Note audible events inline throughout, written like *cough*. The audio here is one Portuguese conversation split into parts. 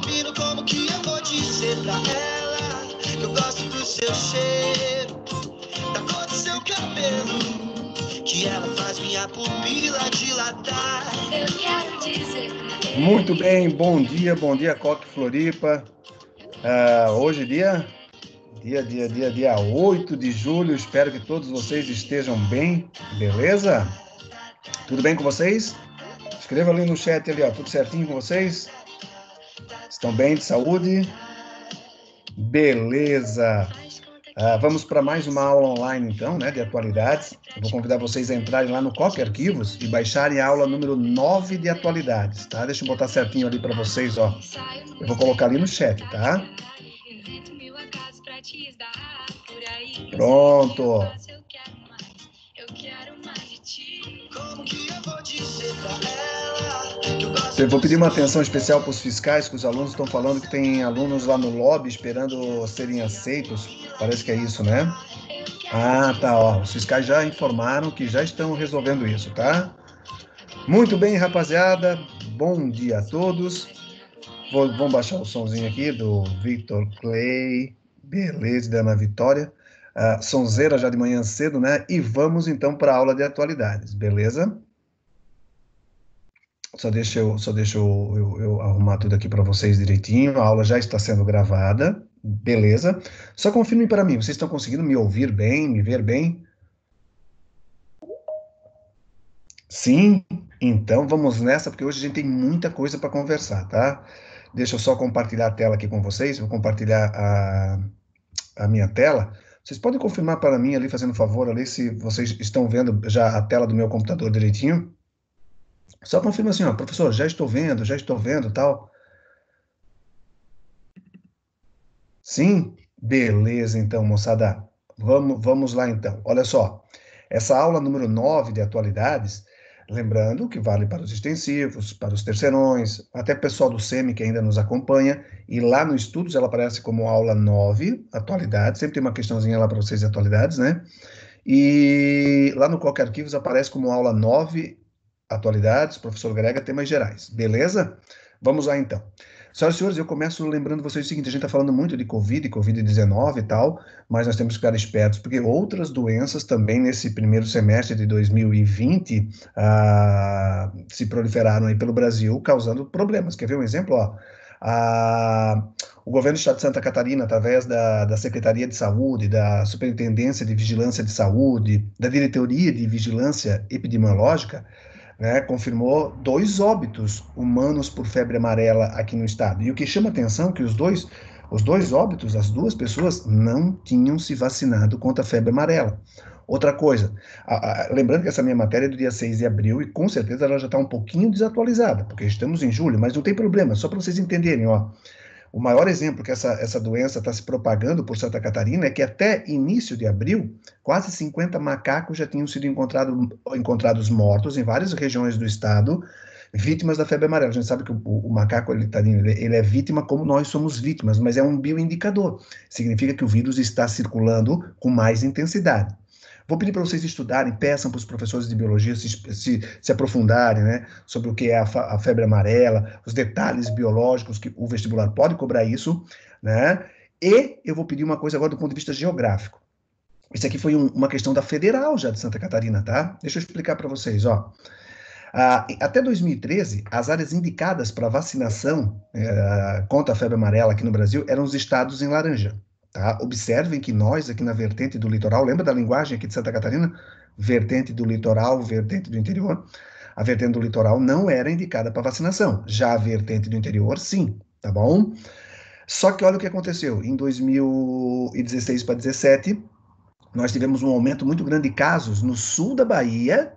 combino como que eu vou dizer pra ela que eu gosto do seu cheiro, da cor do seu cabelo, que ela faz minha pupila dilatar. Eu quero dizer Muito bem, bom dia, bom dia, Coque Floripa. Uh, hoje é dia dia, dia, dia, dia 8 de julho. Espero que todos vocês estejam bem, beleza? Tudo bem com vocês? Escreva ali no chat ali, ó, tudo certinho com vocês? Estão bem de saúde? Beleza! Ah, vamos para mais uma aula online, então, né, de atualidades. Eu vou convidar vocês a entrarem lá no Copy Arquivos e baixarem a aula número 9 de atualidades, tá? Deixa eu botar certinho ali para vocês, ó. Eu vou colocar ali no chat, tá? Pronto! Pronto! Eu vou pedir uma atenção especial para os fiscais, que os alunos estão falando que tem alunos lá no lobby esperando serem aceitos. Parece que é isso, né? Ah, tá. Ó. Os fiscais já informaram que já estão resolvendo isso, tá? Muito bem, rapaziada. Bom dia a todos. Vou, vamos baixar o somzinho aqui do Victor Clay. Beleza, da Ana Vitória. Ah, sonzeira já de manhã cedo, né? E vamos então para a aula de atualidades, beleza? Só deixa eu, só deixa eu, eu, eu arrumar tudo aqui para vocês direitinho. A aula já está sendo gravada, beleza. Só confirme para mim, vocês estão conseguindo me ouvir bem, me ver bem? Sim? Então vamos nessa, porque hoje a gente tem muita coisa para conversar, tá? Deixa eu só compartilhar a tela aqui com vocês, vou compartilhar a, a minha tela. Vocês podem confirmar para mim ali, fazendo um favor ali, se vocês estão vendo já a tela do meu computador direitinho? Só confirma assim, ó, professor, já estou vendo, já estou vendo, tal. Sim? Beleza, então, moçada. Vamos, vamos lá, então. Olha só, essa aula número 9 de atualidades, lembrando que vale para os extensivos, para os terceirões, até o pessoal do SEMI que ainda nos acompanha, e lá no Estudos ela aparece como aula 9, atualidades, sempre tem uma questãozinha lá para vocês de atualidades, né? E lá no Qualquer Arquivos aparece como aula 9, Atualidades, professor Grega, temas gerais. Beleza? Vamos lá então. Senhoras e senhores, eu começo lembrando vocês o seguinte: a gente está falando muito de Covid, Covid-19 e tal, mas nós temos que ficar espertos, porque outras doenças também nesse primeiro semestre de 2020 ah, se proliferaram aí pelo Brasil, causando problemas. Quer ver um exemplo? Ó, ah, o governo do Estado de Santa Catarina, através da, da Secretaria de Saúde, da Superintendência de Vigilância de Saúde, da Diretoria de Vigilância Epidemiológica, né, confirmou dois óbitos humanos por febre amarela aqui no estado. E o que chama atenção é que os dois, os dois óbitos, as duas pessoas, não tinham se vacinado contra a febre amarela. Outra coisa, a, a, lembrando que essa minha matéria é do dia 6 de abril e com certeza ela já está um pouquinho desatualizada, porque estamos em julho, mas não tem problema, só para vocês entenderem, ó. O maior exemplo que essa, essa doença está se propagando por Santa Catarina é que até início de abril, quase 50 macacos já tinham sido encontrado, encontrados mortos em várias regiões do estado, vítimas da febre amarela. A gente sabe que o, o macaco ele, tá ele, é vítima como nós somos vítimas, mas é um bioindicador. Significa que o vírus está circulando com mais intensidade. Vou pedir para vocês estudarem, peçam para os professores de biologia se, se, se aprofundarem né, sobre o que é a, a, febre amarela, os detalhes biológicos, que o vestibular pode cobrar isso. Né? E eu vou pedir uma coisa agora do ponto de vista geográfico. Isso aqui foi um, uma questão da federal já de Santa Catarina, tá? Deixa eu explicar para vocês, ó. Ah, até 2013, as áreas indicadas para vacinação é, contra a febre amarela aqui no Brasil eram os estados em laranja. Tá? Observem que nós, aqui na vertente do litoral, lembra da linguagem aqui de Santa Catarina? Vertente do litoral, vertente do interior. A vertente do litoral não era indicada para vacinação, já a vertente do interior, sim, tá bom? Só que olha o que aconteceu. Em 2016 para 2017, nós tivemos um aumento muito grande de casos no sul da Bahia,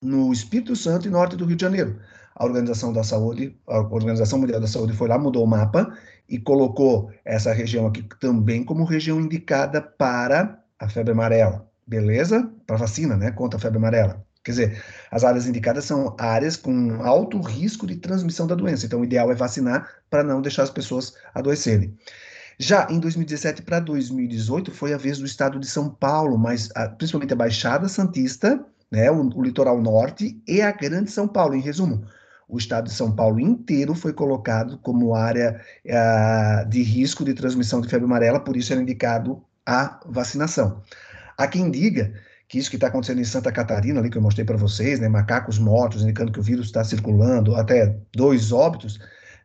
no Espírito Santo e norte do Rio de Janeiro a Organização da Saúde, a Organização Mundial da Saúde foi lá, mudou o mapa e colocou essa região aqui também como região indicada para a febre amarela. Beleza? Para vacina, né? Contra a febre amarela. Quer dizer, as áreas indicadas são áreas com alto risco de transmissão da doença. Então, o ideal é vacinar para não deixar as pessoas adoecerem. Já em 2017 para 2018 foi a vez do estado de São Paulo, mas a, principalmente a Baixada Santista, né, o, o, litoral norte e a Grande São Paulo. Em resumo, o estado de São Paulo inteiro foi colocado como área uh, de risco de transmissão de febre amarela, por isso era indicado a vacinação. Há quem diga que isso que está acontecendo em Santa Catarina, ali que eu mostrei para vocês, né, macacos mortos, indicando que o vírus está circulando, até dois óbitos,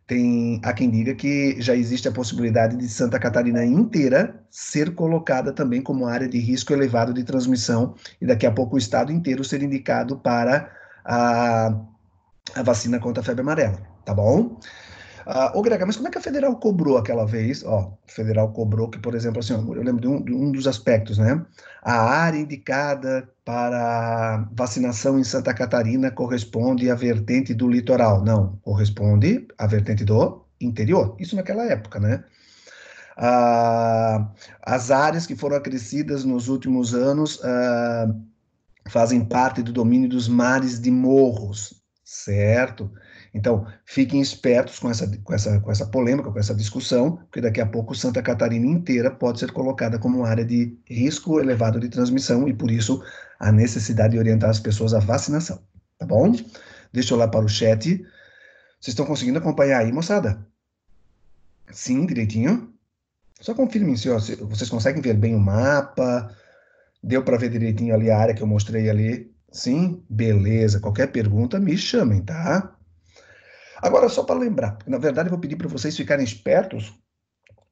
tem a quem diga que já existe a possibilidade de Santa Catarina inteira ser colocada também como área de risco elevado de transmissão e daqui a pouco o estado inteiro ser indicado para a a vacina contra a febre amarela, tá bom? Uh, ô, Grega, mas como é que a federal cobrou aquela vez? Ó, a federal cobrou que, por exemplo, assim, eu lembro de um, de um, dos aspectos, né? A área indicada para vacinação em Santa Catarina corresponde à vertente do litoral. Não, corresponde à vertente do interior. Isso naquela época, né? Uh, as áreas que foram acrescidas nos últimos anos uh, fazem parte do domínio dos mares de morros. Certo? Então, fiquem espertos com essa, com, essa, com essa polêmica, com essa discussão, porque daqui a pouco Santa Catarina inteira pode ser colocada como uma área de risco elevado de transmissão e, por isso, a necessidade de orientar as pessoas à vacinação. Tá bom? Deixa eu lá para o chat. Vocês estão conseguindo acompanhar aí, moçada? Sim, direitinho? Só confirmem se, ó, se vocês conseguem ver bem o mapa. Deu para ver direitinho ali a área que eu mostrei ali Sim? Beleza. Qualquer pergunta, me chamem, tá? Agora, só para lembrar, na verdade, eu vou pedir para vocês ficarem espertos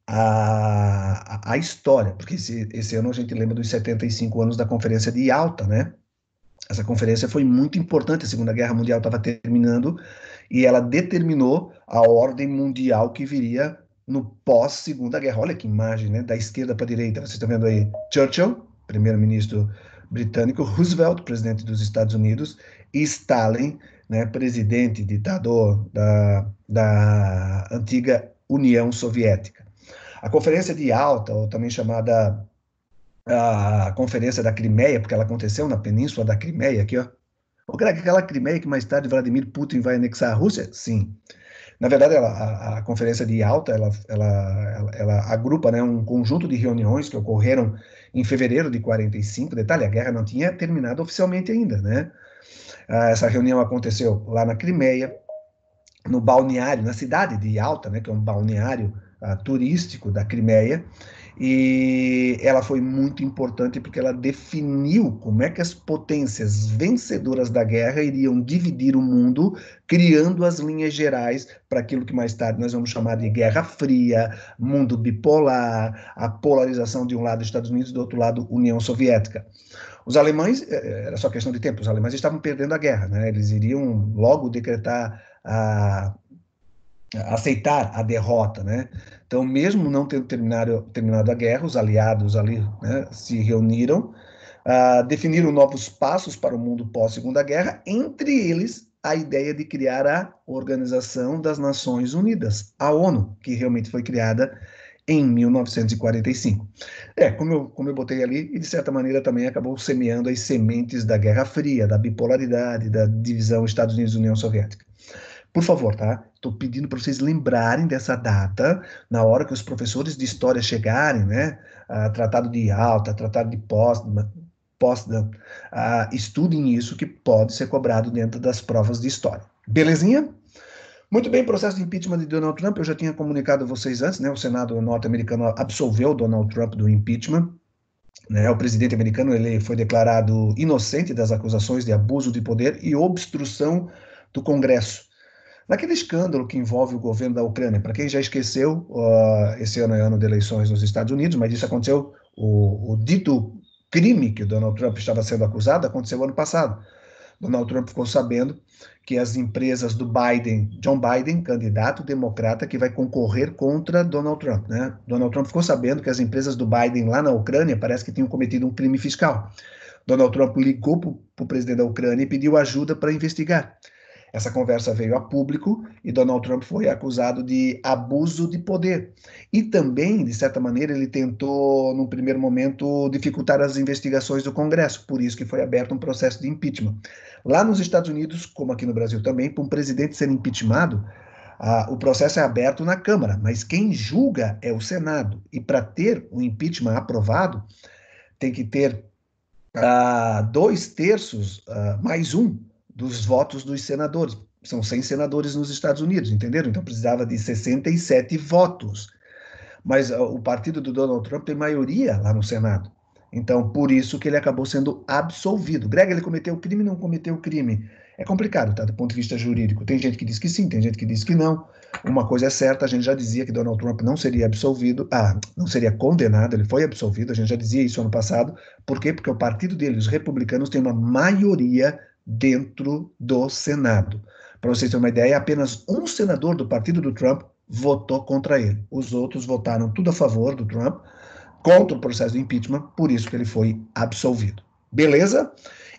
a, a, a história, porque esse, esse ano a gente lembra dos 75 anos da Conferência de Alta, né? Essa conferência foi muito importante. A Segunda Guerra Mundial estava terminando e ela determinou a ordem mundial que viria no pós-Segunda Guerra. Olha que imagem, né? Da esquerda para a direita. Vocês estão vendo aí Churchill, primeiro-ministro britânico, Roosevelt, presidente dos Estados Unidos, e Stalin, né, presidente, ditador da, da antiga União Soviética. A Conferência de Alta, ou também chamada a Conferência da Crimeia, porque ela aconteceu na Península da Crimeia, aqui, ó. O Greg, aquela Crimeia que mais tarde Vladimir Putin vai anexar a Rússia? Sim. Na verdade, ela, a, a, Conferência de Alta, ela, ela, ela, ela agrupa né, um conjunto de reuniões que ocorreram em fevereiro de 45. Detalhe, a guerra não tinha terminado oficialmente ainda, né? Ah, essa reunião aconteceu lá na Crimeia, no balneário, na cidade de Alta, né, que é um balneário ah, turístico da Crimeia, e ela foi muito importante porque ela definiu como é que as potências vencedoras da guerra iriam dividir o mundo, criando as linhas gerais para aquilo que mais tarde nós vamos chamar de Guerra Fria, mundo bipolar, a polarização de um lado Estados Unidos e do outro lado União Soviética. Os alemães, eh, eh, era só questão de tempo, os alemães estavam perdendo a guerra, né? eles iriam logo decretar a aceitar a derrota, né? Então, mesmo não tendo terminado, terminado a guerra, os aliados ali né, se reuniram, uh, definiram novos passos para o mundo pós-segunda guerra, entre eles a ideia de criar a Organização das Nações Unidas, a ONU, que realmente foi criada em 1945. É, como eu, como eu botei ali, e de certa maneira também acabou semeando as sementes da Guerra Fria, da bipolaridade, da divisão Estados Unidos-União Soviética. Por favor, tá? Estou pedindo para vocês lembrarem dessa data na hora que os professores de história chegarem, né? Ah, tratado de alta, tratado de pós, póstuma. Ah, estudem isso que pode ser cobrado dentro das provas de história. Belezinha? Muito bem, processo de impeachment de Donald Trump, eu já tinha comunicado a vocês antes, né? O Senado norte-americano absolveu Donald Trump do impeachment. Né? O presidente americano ele foi declarado inocente das acusações de abuso de poder e obstrução do Congresso. Naquele escândalo que envolve o governo da Ucrânia, para quem já esqueceu, uh, esse ano é ano de eleições nos Estados Unidos, mas isso aconteceu, o, o dito crime que o Donald Trump estava sendo acusado aconteceu ano passado. Donald Trump ficou sabendo que as empresas do Biden, John Biden, candidato democrata que vai concorrer contra Donald Trump, né? Donald Trump ficou sabendo que as empresas do Biden lá na Ucrânia parece que tinham cometido um crime fiscal. Donald Trump ligou para o presidente da Ucrânia e pediu ajuda para investigar. Essa conversa veio a público e Donald Trump foi acusado de abuso de poder. E também, de certa maneira, ele tentou, num primeiro momento, dificultar as investigações do Congresso, por isso que foi aberto um processo de impeachment. Lá nos Estados Unidos, como aqui no Brasil também, para um presidente ser impeachmentado, ah, o processo é aberto na Câmara, mas quem julga é o Senado. E para ter o um impeachment aprovado, tem que ter ah, dois terços ah, mais um dos votos dos senadores. São 100 senadores nos Estados Unidos, entenderam? Então precisava de 67 votos. Mas o partido do Donald Trump tem maioria lá no Senado. Então, por isso que ele acabou sendo absolvido. Greg, ele cometeu crime, não cometeu crime. É complicado, tá? Do ponto de vista jurídico. Tem gente que diz que sim, tem gente que diz que não. Uma coisa é certa, a gente já dizia que Donald Trump não seria absolvido, ah, não seria condenado, ele foi absolvido, a gente já dizia isso ano passado. Por quê? Porque o partido dele, os republicanos, tem uma maioria dentro do Senado. Para vocês terem uma ideia, apenas um senador do partido do Trump votou contra ele. Os outros votaram tudo a favor do Trump, contra o processo de impeachment, por isso que ele foi absolvido. Beleza?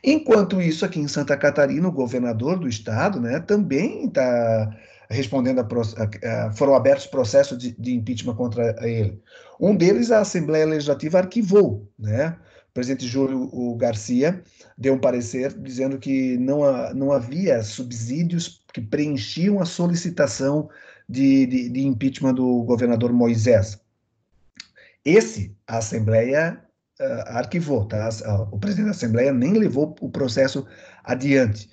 Enquanto isso, aqui em Santa Catarina, o governador do estado né, também está respondendo a, a, a, foram abertos processos de, de, impeachment contra ele. Um deles, a Assembleia Legislativa arquivou, né? O presidente Júlio Garcia deu um parecer dizendo que não, não havia subsídios que preenchiam a solicitação de, de, de impeachment do governador Moisés. Esse, a Assembleia uh, arquivou, tá? Ah, o presidente da Assembleia nem levou o processo adiante.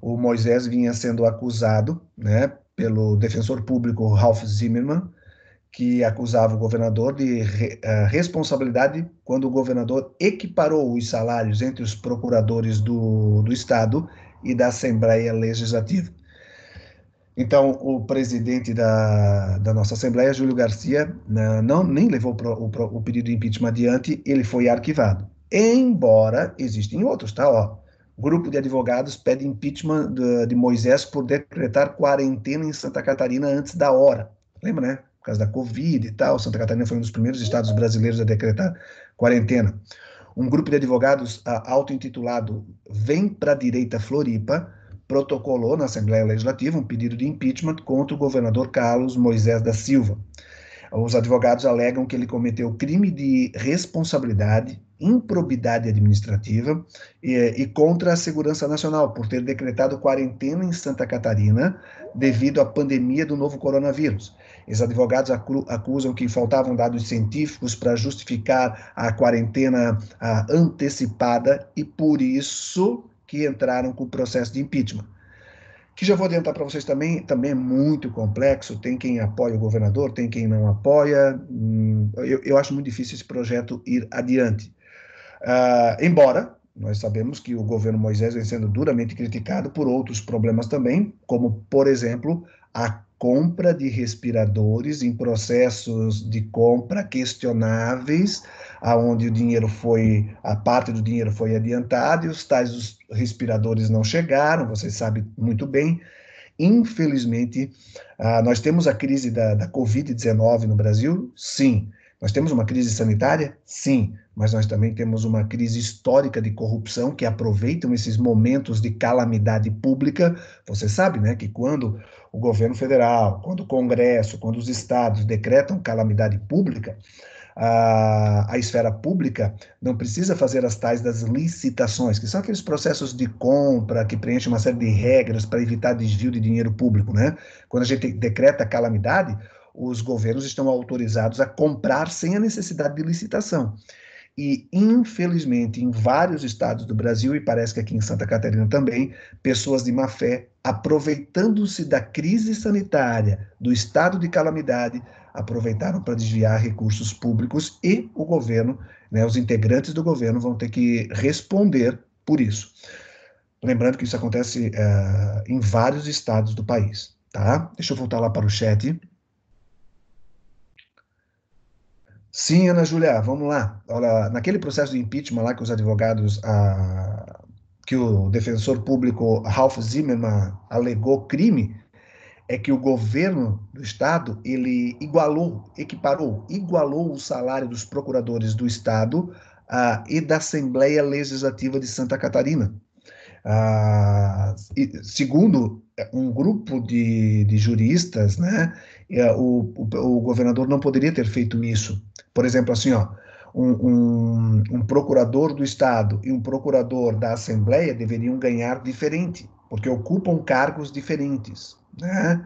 O Moisés vinha sendo acusado, né, pelo defensor público Ralph Zimmermann, que acusava o governador de re, uh, responsabilidade quando o governador equiparou os salários entre os procuradores do, do Estado e da Assembleia Legislativa. Então, o presidente da, da nossa Assembleia, Júlio Garcia, não, né, não nem levou pro, o, pro, o, pedido de impeachment adiante, ele foi arquivado. Embora existem outros, tá? Ó, grupo de advogados pede impeachment de, de Moisés por decretar quarentena em Santa Catarina antes da hora. Lembra, né? por causa da Covid e tal. Santa Catarina foi um dos primeiros estados brasileiros a decretar quarentena. Um grupo de advogados auto-intitulado Vem para a Direita Floripa protocolou na Assembleia Legislativa um pedido de impeachment contra o governador Carlos Moisés da Silva. Os advogados alegam que ele cometeu crime de responsabilidade, improbidade administrativa e, e, contra a segurança nacional por ter decretado quarentena em Santa Catarina devido à pandemia do novo coronavírus. Os advogados acusam que faltavam dados científicos para justificar a quarentena antecipada e por isso que entraram com o processo de impeachment que já vou adiantar para vocês também, também é muito complexo, tem quem apoia o governador, tem quem não apoia, hum, eu, eu acho muito difícil esse projeto ir adiante. Uh, embora nós sabemos que o governo Moisés vem sendo duramente criticado por outros problemas também, como, por exemplo, a compra de respiradores em processos de compra questionáveis, aonde o dinheiro foi, a parte do dinheiro foi adiantada e os tais os respiradores não chegaram, você sabe muito bem. Infelizmente, ah, nós temos a crise da, da Covid-19 no Brasil? Sim. Nós temos uma crise sanitária? Sim. Mas nós também temos uma crise histórica de corrupção que aproveitam esses momentos de calamidade pública. Você sabe, né, que quando o governo federal, quando o Congresso, quando os estados decretam calamidade pública, a, a, esfera pública não precisa fazer as tais das licitações, que são aqueles processos de compra que preenchem uma série de regras para evitar desvio de dinheiro público, né? Quando a gente decreta calamidade, os governos estão autorizados a comprar sem a necessidade de licitação. E, infelizmente, em vários estados do Brasil, e parece que aqui em Santa Catarina também, pessoas de má fé, aproveitando-se da crise sanitária, do estado de calamidade, aproveitaram para desviar recursos públicos e o governo, né, os integrantes do governo, vão ter que responder por isso. Lembrando que isso acontece uh, em vários estados do país, tá? Deixa eu voltar lá para o chat. Sim, Ana Júlia, vamos lá. Olha, naquele processo de impeachment lá que os advogados, que o defensor público Ralph Zimmerman alegou crime, é que o governo do estado ele igualou, equiparou, igualou o salário dos procuradores do estado ah, e da Assembleia Legislativa de Santa Catarina. Ah, e, segundo é, um grupo de, de juristas, né, é, o, o, o, governador não poderia ter feito isso. Por exemplo, assim, ó, um, um, um, procurador do Estado e um procurador da Assembleia deveriam ganhar diferente, porque ocupam cargos diferentes. Né?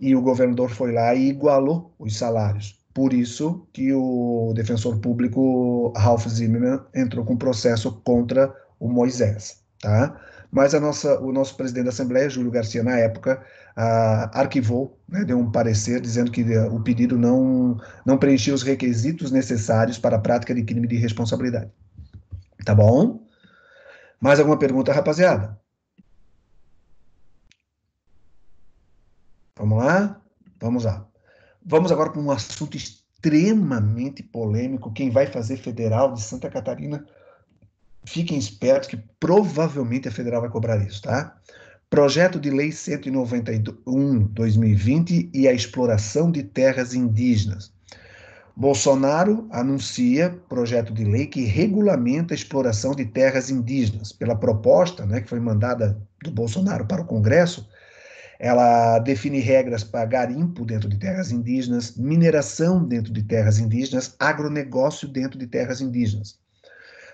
E o governador foi lá e igualou os salários. Por isso que o defensor público Ralph Zimmermann entrou com processo contra o Moisés. Tá? mas a nossa, o nosso presidente da Assembleia, Júlio Garcia, na época, ah, arquivou, né, deu um parecer dizendo que eh, o pedido não, não preenchia os requisitos necessários para a prática de crime de responsabilidade. Tá bom? Mais alguma pergunta, rapaziada? Vamos lá? Vamos lá. Vamos agora para um assunto extremamente polêmico. Quem vai fazer federal de Santa Catarina Fiquem espertos que provavelmente a federal vai cobrar isso, tá? Projeto de Lei 191-2020 e a exploração de terras indígenas. Bolsonaro anuncia projeto de lei que regulamenta a exploração de terras indígenas. Pela proposta né, que foi mandada do Bolsonaro para o Congresso, ela define regras para garimpo dentro de terras indígenas, mineração dentro de terras indígenas, agronegócio dentro de terras indígenas.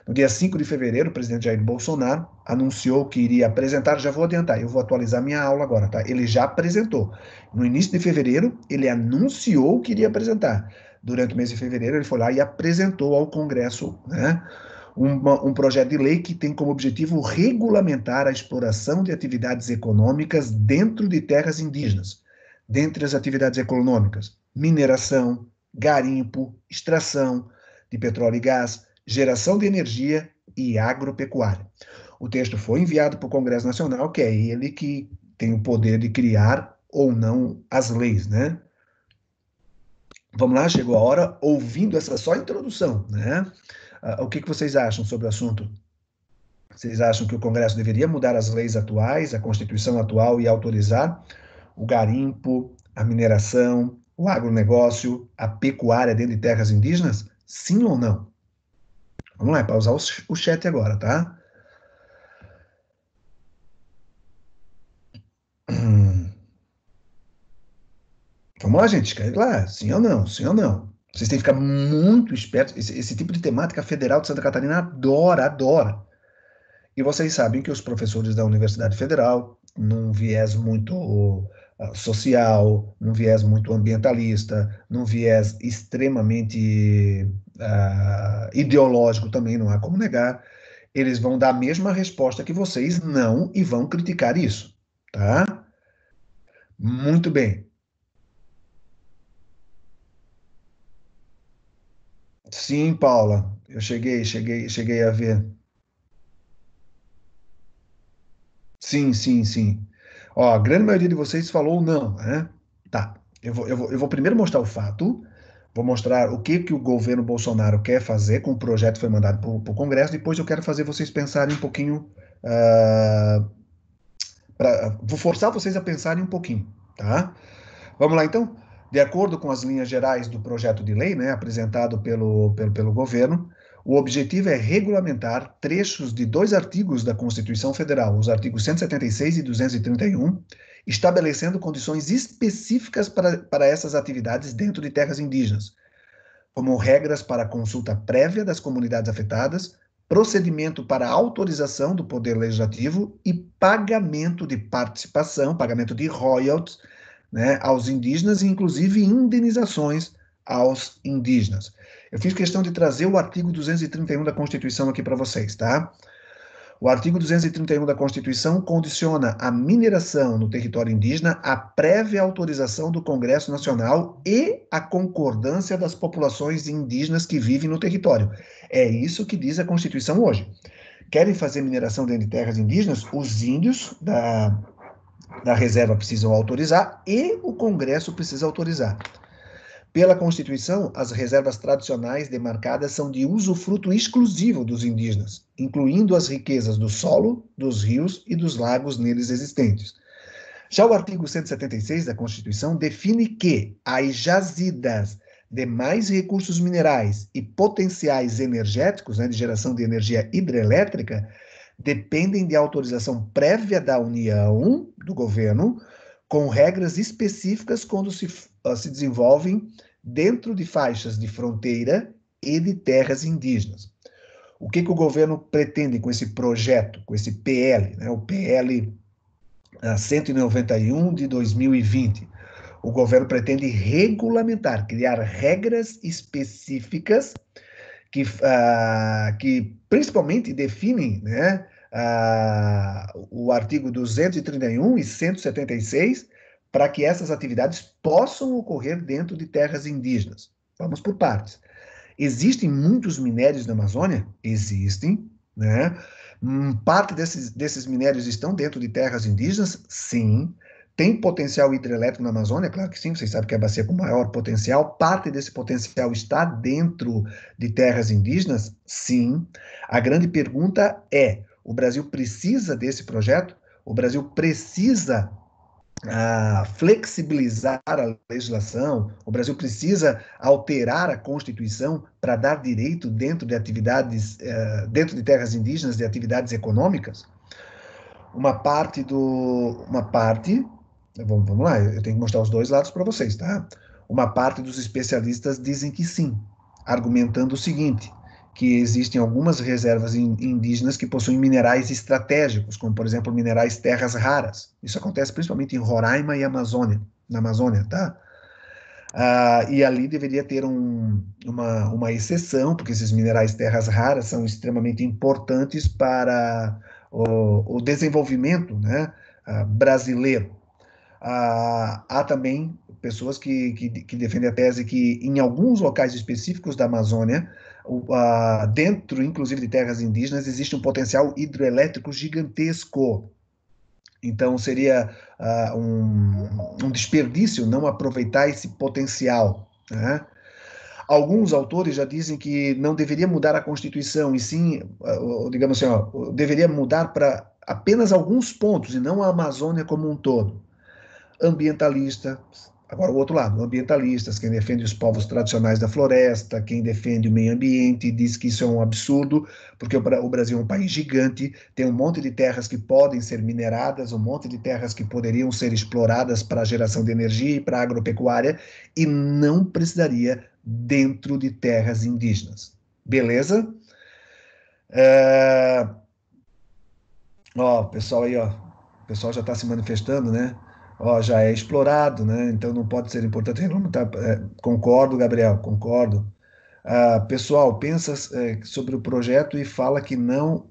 No dia 5 de fevereiro, o presidente Jair Bolsonaro anunciou que iria apresentar, já vou adiantar, eu vou atualizar minha aula agora, tá? Ele já apresentou. No início de fevereiro, ele anunciou que iria apresentar. Durante o mês de fevereiro, ele foi lá e apresentou ao Congresso, né? um projeto de lei que tem como objetivo regulamentar a exploração de atividades econômicas dentro de terras indígenas, dentre as atividades econômicas, mineração, garimpo, extração de petróleo e gás, Geração de Energia e Agropecuária. O texto foi enviado para o Congresso Nacional, que é ele que tem o poder de criar ou não as leis, né? Vamos lá, chegou a hora, ouvindo essa só introdução, né? Uh, o que, que vocês acham sobre o assunto? Vocês acham que o Congresso deveria mudar as leis atuais, a Constituição atual e autorizar o garimpo, a mineração, o agronegócio, a pecuária dentro de terras indígenas? Sim ou não? Vamos lá, é pausar o chat agora, tá? *clears throat* Vamos lá, gente, escreve lá, sim ou não, sim ou não. Vocês têm que ficar muito espertos. Esse, esse tipo de temática federal de Santa Catarina adora, adora. E vocês sabem que os professores da Universidade Federal, num viés muito ah, social, num viés muito ambientalista, num viés extremamente uh, ideológico também, não há como negar, eles vão dar a mesma resposta que vocês, não, e vão criticar isso, tá? Muito bem. Sim, Paula, eu cheguei, cheguei, cheguei a ver. Sim, sim, sim. Ó, a grande maioria de vocês falou não, né? Tá, eu vou, eu vou, eu vou primeiro mostrar o fato, vou mostrar o que, que o governo Bolsonaro quer fazer com o projeto que foi mandado para o Congresso, depois eu quero fazer vocês pensarem um pouquinho... Uh, pra, vou forçar vocês a pensarem um pouquinho, tá? Vamos lá, então? De acordo com as linhas gerais do projeto de lei, né, apresentado pelo, pelo, pelo governo, o objetivo é regulamentar trechos de dois artigos da Constituição Federal, os artigos 176 e 231, estabelecendo condições específicas para, para essas atividades dentro de terras indígenas, como regras para consulta prévia das comunidades afetadas, procedimento para autorização do Poder Legislativo e pagamento de participação, pagamento de royalties né, aos indígenas, e inclusive indenizações aos indígenas. Eu fiz questão de trazer o artigo 231 da Constituição aqui para vocês, tá? O artigo 231 da Constituição condiciona a mineração no território indígena à prévia autorização do Congresso Nacional e à concordância das populações indígenas que vivem no território. É isso que diz a Constituição hoje. Querem fazer mineração dentro de terras indígenas? Os índios da, da reserva precisam autorizar e o Congresso precisa autorizar. Pela Constituição, as reservas tradicionais demarcadas são de usufruto exclusivo dos indígenas, incluindo as riquezas do solo, dos rios e dos lagos neles existentes. Já o artigo 176 da Constituição define que as jazidas, demais recursos minerais e potenciais energéticos, né, de geração de energia hidrelétrica, dependem de autorização prévia da União, do governo, com regras específicas quando se ah, se desenvolvem dentro de faixas de fronteira e de terras indígenas. O que, que o governo pretende com esse projeto, com esse PL, né, o PL 191 ah, de 2020? O governo pretende regulamentar, criar regras específicas que, uh, que principalmente definem né, uh, o artigo 231 e 176 para que essas atividades possam ocorrer dentro de terras indígenas. Vamos por partes. Existem muitos minérios na Amazônia? Existem, né? Hum, parte desses, desses minérios estão dentro de terras indígenas? Sim. Tem potencial hidrelétrico na Amazônia? Claro que sim, vocês sabem que é a bacia com maior potencial. Parte desse potencial está dentro de terras indígenas? Sim. A grande pergunta é: o Brasil precisa desse projeto? O Brasil precisa a flexibilizar a legislação, o Brasil precisa alterar a Constituição para dar direito dentro de atividades, eh, dentro de terras indígenas, de atividades econômicas. Uma parte do. Uma parte. Vamos, vamos lá, eu tenho que mostrar os dois lados para vocês, tá? Uma parte dos especialistas dizem que sim, argumentando o seguinte: que existem algumas reservas indígenas que possuem minerais estratégicos, como por exemplo minerais terras raras. Isso acontece principalmente em Roraima e Amazônia, na Amazônia, tá? Ah, e ali deveria ter um, uma, uma exceção, porque esses minerais terras raras são extremamente importantes para o, o desenvolvimento né, ah, brasileiro. Ah, há também pessoas que, que, que defendem a tese que em alguns locais específicos da Amazônia uh, dentro, inclusive, de terras indígenas, existe um potencial hidroelétrico gigantesco. Então, seria uh, um, um, desperdício não aproveitar esse potencial. Né? Alguns autores já dizem que não deveria mudar a Constituição, e sim, uh, digamos assim, ó, deveria mudar para apenas alguns pontos, e não a Amazônia como um todo. Ambientalistas, Agora, o outro lado, ambientalistas, quem defende os povos tradicionais da floresta, quem defende o meio ambiente, diz que isso é um absurdo, porque o Brasil é um país gigante, tem um monte de terras que podem ser mineradas, um monte de terras que poderiam ser exploradas para a geração de energia e para a agropecuária, e não precisaria dentro de terras indígenas. Beleza? É... Ó, pessoal aí, ó, o pessoal já está se manifestando, né? ó, já é explorado, né? então não pode ser importante regulamentar. Tá? É, concordo, Gabriel, concordo. Ah, pessoal, pensa é, sobre o projeto e fala que não.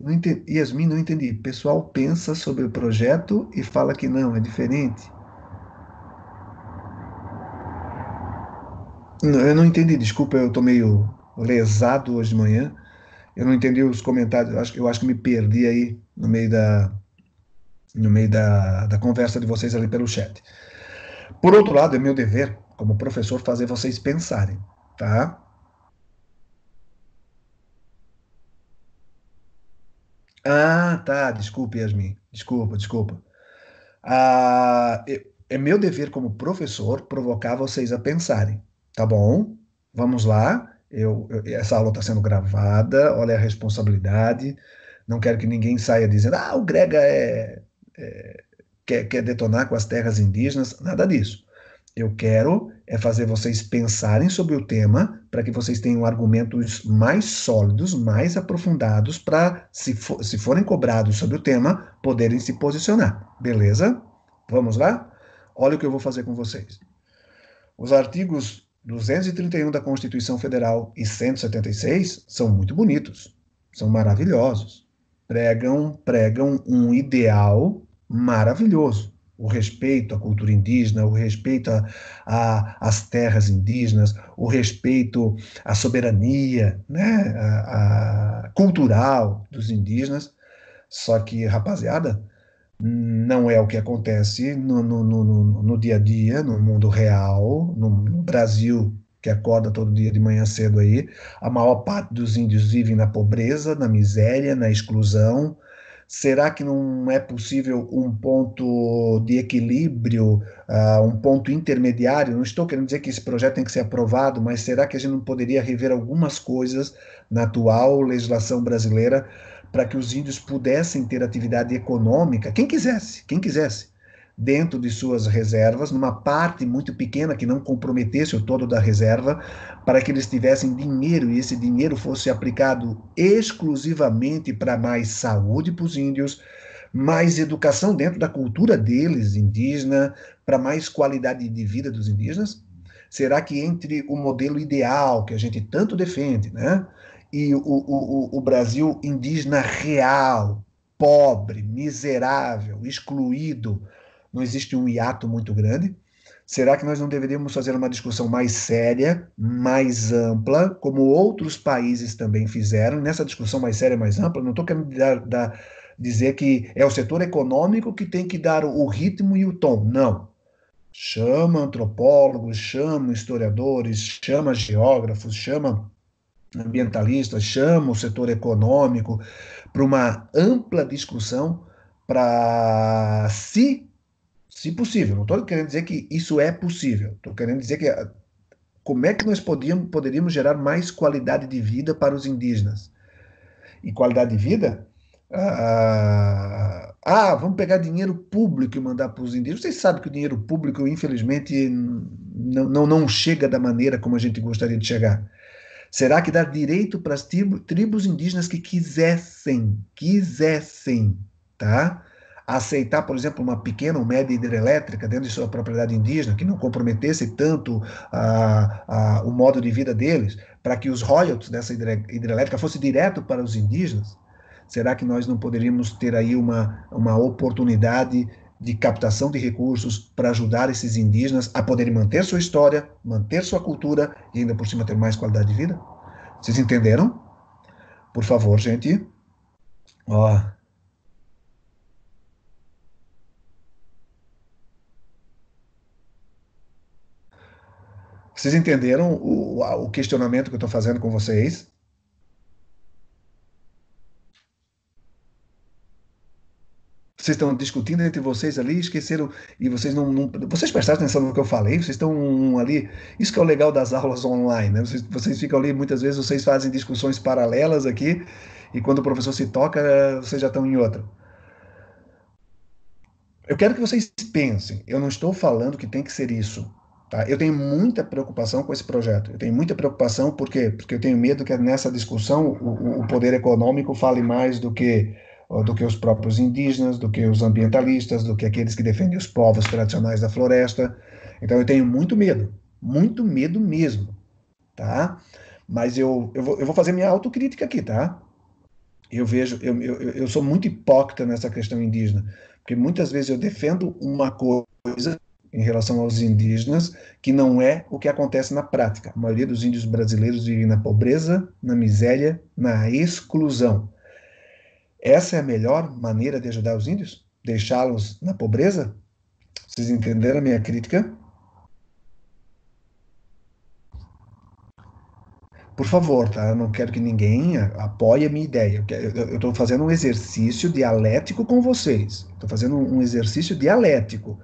não entendi, Yasmin, não entendi. Pessoal, pensa sobre o projeto e fala que não, é diferente. Não, eu não entendi, desculpa, eu estou meio lesado hoje de manhã. Eu não entendi os comentários, eu acho, eu acho que me perdi aí no meio da, no meio da, da conversa de vocês ali pelo chat. Por outro lado, é meu dever, como professor, fazer vocês pensarem, tá? Ah, tá, desculpe, Yasmin. Desculpa, desculpa. Ah, é, é meu dever como professor provocar vocês a pensarem, tá bom? Vamos lá. Eu, eu essa aula está sendo gravada, olha a responsabilidade. Não quero que ninguém saia dizendo, ah, o Grega é é, quer, quer detonar com as terras indígenas, nada disso. Eu quero é fazer vocês pensarem sobre o tema para que vocês tenham argumentos mais sólidos, mais aprofundados para, se, for, se forem cobrados sobre o tema, poderem se posicionar. Beleza? Vamos lá? Olha o que eu vou fazer com vocês. Os artigos 231 da Constituição Federal e 176 são muito bonitos, são maravilhosos. Pregam, pregam um ideal maravilhoso. O respeito à cultura indígena, o respeito às terras indígenas, o respeito à soberania né, a, a cultural dos indígenas. Só que, rapaziada, não é o que acontece no, no, no, no, dia a dia, no mundo real, no, no Brasil, que acorda todo dia de manhã cedo aí. A maior parte dos índios vivem na pobreza, na miséria, na exclusão, Será que não é possível um ponto de equilíbrio, uh, um ponto intermediário? Não estou querendo dizer que esse projeto tem que ser aprovado, mas será que a gente não poderia rever algumas coisas na atual legislação brasileira para que os índios pudessem ter atividade econômica? Quem quisesse, quem quisesse dentro de suas reservas, numa parte muito pequena que não comprometesse o todo da reserva, para que eles tivessem dinheiro e esse dinheiro fosse aplicado exclusivamente para mais saúde para os índios, mais educação dentro da cultura deles, indígena, para mais qualidade de vida dos indígenas? Será que entre o modelo ideal que a gente tanto defende, né? E o, o, o Brasil indígena real, pobre, miserável, excluído, não existe um hiato muito grande. Será que nós não deveríamos fazer uma discussão mais séria, mais ampla, como outros países também fizeram? Nessa discussão mais séria, mais ampla, não estou querendo dar, dar, dizer que é o setor econômico que tem que dar o ritmo e o tom. Não. Chama antropólogos, chama historiadores, chama geógrafos, chama ambientalistas, chama o setor econômico para uma ampla discussão para se se possível. Não estou querendo dizer que isso é possível. Estou querendo dizer que ah, como é que nós podíamos, poderíamos gerar mais qualidade de vida para os indígenas? E qualidade de vida? Ah, ah, ah vamos pegar dinheiro público e mandar para os indígenas. Vocês sabem que o dinheiro público, infelizmente, não, não, não chega da maneira como a gente gostaria de chegar. Será que dá direito para as tribos indígenas que quisessem, quisessem, tá? a aceitar, por exemplo, uma pequena ou média hidrelétrica dentro de sua propriedade indígena, que não comprometesse tanto a, a, o modo de vida deles, para que os royalties dessa hidrelétrica fossem direto para os indígenas? Será que nós não poderíamos ter aí uma, uma oportunidade de captação de recursos para ajudar esses indígenas a poderem manter sua história, manter sua cultura e ainda por cima ter mais qualidade de vida? Vocês entenderam? Por favor, gente. Ó, oh, Vocês entenderam o, o questionamento que eu estou fazendo com vocês? Vocês estão discutindo entre vocês ali, esqueceram, e vocês não, não, Vocês prestaram atenção no que eu falei, vocês estão ali. Isso que é o legal das aulas online, né? Vocês, vocês ficam ali, muitas vezes vocês fazem discussões paralelas aqui, e quando o professor se toca, vocês já estão em outra. Eu quero que vocês pensem, eu não estou falando que tem que ser isso. Tá? Eu tenho muita preocupação com esse projeto. Eu tenho muita preocupação por quê? Porque eu tenho medo que nessa discussão o, o poder econômico fale mais do que do que os próprios indígenas, do que os ambientalistas, do que aqueles que defendem os povos tradicionais da floresta. Então eu tenho muito medo, muito medo mesmo, tá? Mas eu, eu, vou, eu vou fazer minha autocrítica aqui, tá? Eu vejo, eu, eu, eu sou muito hipócrita nessa questão indígena, porque muitas vezes eu defendo uma coisa em relação aos indígenas, que não é o que acontece na prática. A maioria dos índios brasileiros vive na pobreza, na miséria, na exclusão. Essa é a melhor maneira de ajudar os índios? Deixá-los na pobreza? Vocês entenderam a minha crítica? Por favor, tá? Eu não quero que ninguém apoie a minha ideia. Eu estou fazendo um exercício dialético com vocês. Estou fazendo um exercício dialético.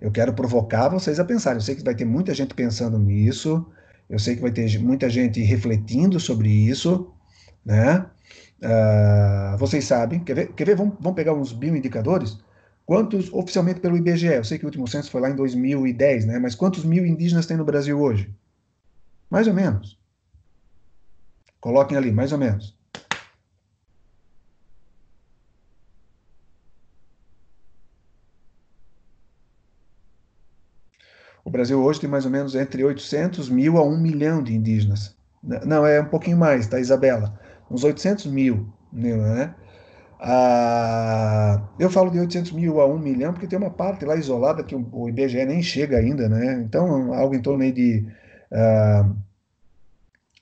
Eu quero provocar vocês a pensar. Eu sei que vai ter muita gente pensando nisso, eu sei que vai ter muita gente refletindo sobre isso, né? Uh, vocês sabem, quer ver? Quer ver? Vamos, vamos pegar uns bioindicadores? Quantos, oficialmente pelo IBGE, eu sei que o último censo foi lá em 2010, né? Mas quantos mil indígenas tem no Brasil hoje? Mais ou menos. Coloquem ali, mais ou menos. O Brasil hoje tem mais ou menos entre 800 mil a 1 milhão de indígenas. Não, é um pouquinho mais, tá, Isabela? Uns 800 mil, né? Ah, eu falo de 800 mil a 1 milhão porque tem uma parte lá isolada que o IBGE nem chega ainda, né? Então, algo em torno aí de. Ah,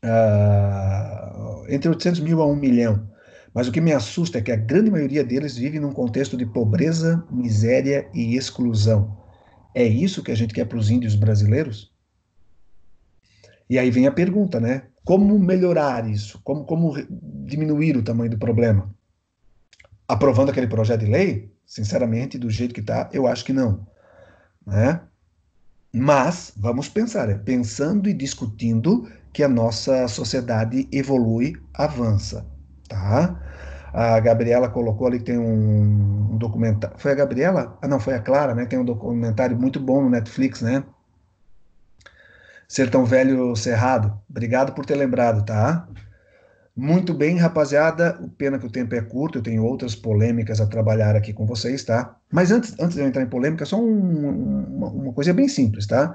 ah, entre 800 mil a 1 milhão. Mas o que me assusta é que a grande maioria deles vive num contexto de pobreza, miséria e exclusão. É isso que a gente quer para os índios brasileiros? E aí vem a pergunta, né? Como melhorar isso? Como, como diminuir o tamanho do problema? Aprovando aquele projeto de lei? Sinceramente, do jeito que está, eu acho que não. Né? Mas vamos pensar, é pensando e discutindo que a nossa sociedade evolui, avança, tá? A Gabriela colocou ali que tem um, documentário. Foi a Gabriela? Ah, não, foi a Clara, né? Tem um documentário muito bom no Netflix, né? Sertão Velho Cerrado. Obrigado por ter lembrado, tá? Muito bem, rapaziada. Pena que o tempo é curto, eu tenho outras polêmicas a trabalhar aqui com vocês, tá? Mas antes, antes de eu entrar em polêmica, só um, uma, uma coisa bem simples, tá?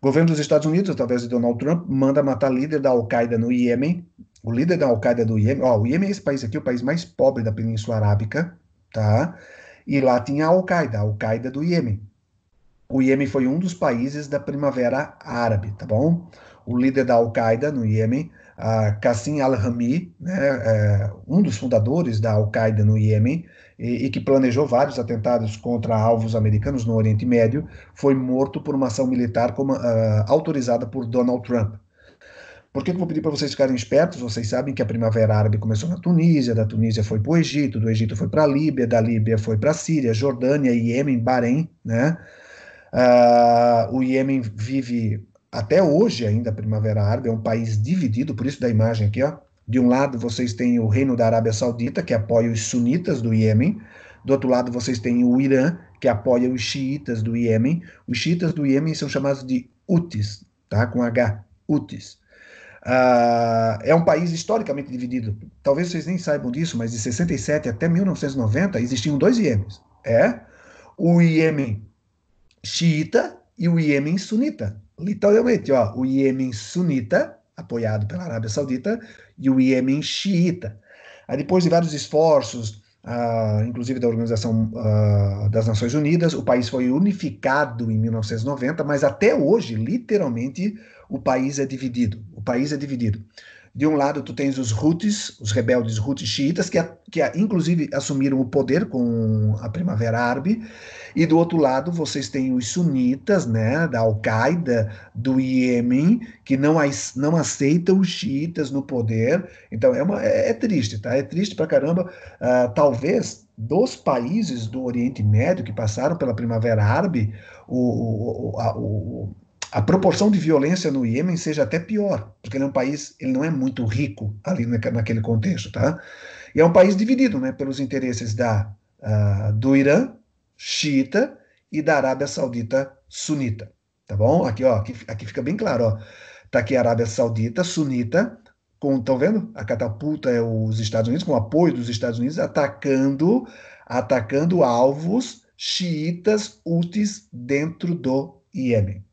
governo dos Estados Unidos, através de Donald Trump, manda matar líder da Al-Qaeda no Iêmen o líder da Al-Qaeda do Iêmen, ó, o Iêmen é esse país aqui, o país mais pobre da Península Arábica, tá? E lá tinha a Al-Qaeda, a Al-Qaeda do Iêmen. O Iêmen foi um dos países da Primavera Árabe, tá bom? O líder da Al-Qaeda no Iêmen, Qassim al-Hami, né, é, um dos fundadores da Al-Qaeda no Iêmen, e, e, que planejou vários atentados contra alvos americanos no Oriente Médio, foi morto por uma ação militar como, uh, autorizada por Donald Trump. Por que, que eu vou pedir para vocês ficarem espertos? Vocês sabem que a Primavera Árabe começou na Tunísia, da Tunísia foi para o Egito, do Egito foi para a Líbia, da Líbia foi para a Síria, Jordânia, Iêmen, Bahrein, né? Uh, o Iêmen vive até hoje ainda a Primavera Árabe, é um país dividido, por isso da imagem aqui, ó. De um lado vocês têm o Reino da Arábia Saudita, que apoia os sunitas do Iêmen, do outro lado vocês têm o Irã, que apoia os xiitas do Iêmen. Os xiitas do Iêmen são chamados de Houthis, tá? Com H, Houthis. Uh, é um país historicamente dividido. Talvez vocês nem saibam disso, mas de 67 até 1990 existiam dois Iêmenes. É o Iêmen xiita e o Iêmen sunita. Literalmente, ó, o Iêmen sunita, apoiado pela Arábia Saudita, e o Iêmen xiita. Aí depois de vários esforços uh, inclusive da Organização uh, das Nações Unidas. O país foi unificado em 1990, mas até hoje, literalmente, o país é dividido. O país é dividido. De um lado, tu tens os Houthis, os rebeldes Houthis xiitas, que, que inclusive assumiram o poder com a Primavera Árabe. E do outro lado, vocês têm os sunitas, né, da Al-Qaeda, do Iêmen, que não, não aceitam os xiitas no poder. Então, é, uma, é, é triste, tá? É triste pra caramba. Uh, talvez dos países do Oriente Médio que passaram pela Primavera Árabe, o, o, o, a, o a proporção de violência no Iêmen seja até pior, porque ele é um país, ele não é muito rico ali naquele contexto, tá? E é um país dividido, né, pelos interesses da, uh, do Irã, xiita, e da Arábia Saudita sunita, tá bom? Aqui, ó, aqui, aqui fica bem claro, ó. Tá aqui a Arábia Saudita sunita, com, estão vendo? A catapulta é os Estados Unidos, com o apoio dos Estados Unidos, atacando, atacando alvos xiitas úteis dentro do Iêmen.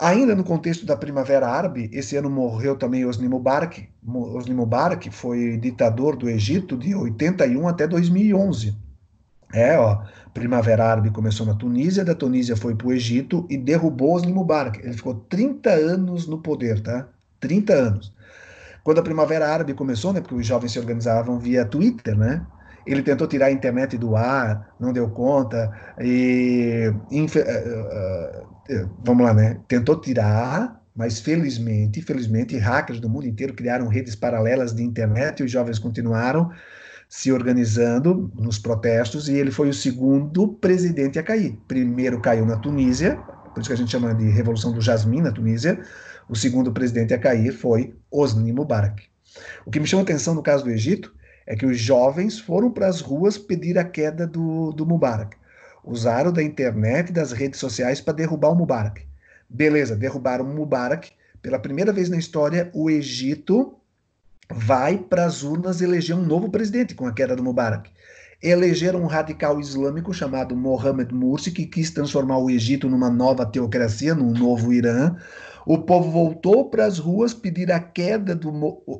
Ainda no contexto da Primavera Árabe, esse ano morreu também Osni Mubarak. Osni Mubarak foi ditador do Egito de 81 até 2011. É, ó, Primavera Árabe começou na Tunísia, da Tunísia foi para o Egito e derrubou Osni Mubarak. Ele ficou 30 anos no poder, tá? 30 anos. Quando a Primavera Árabe começou, né, porque os jovens se organizavam via Twitter, né? ele tentou tirar a internet do ar, não deu conta, e. Eh, eh, eh, vamos lá, né? Tentou tirar, mas felizmente, felizmente, hackers do mundo inteiro criaram redes paralelas de internet e os jovens continuaram se organizando nos protestos e ele foi o segundo presidente a cair. Primeiro caiu na Tunísia, por isso que a gente chama de Revolução do Jasmim na Tunísia. O segundo presidente a cair foi Osni Mubarak. O que me chama atenção no caso do Egito é que os jovens foram para as ruas pedir a queda do, do Mubarak. Usaram da internet, das redes sociais para derrubar o Mubarak. Beleza, derrubaram o Mubarak. Pela primeira vez na história, o Egito vai para as urnas eleger um novo presidente com a queda do Mubarak. Elegeram um radical islâmico chamado Mohamed Mursi, que quis transformar o Egito numa nova teocracia, num novo Irã. O povo voltou para as ruas pedir a queda do.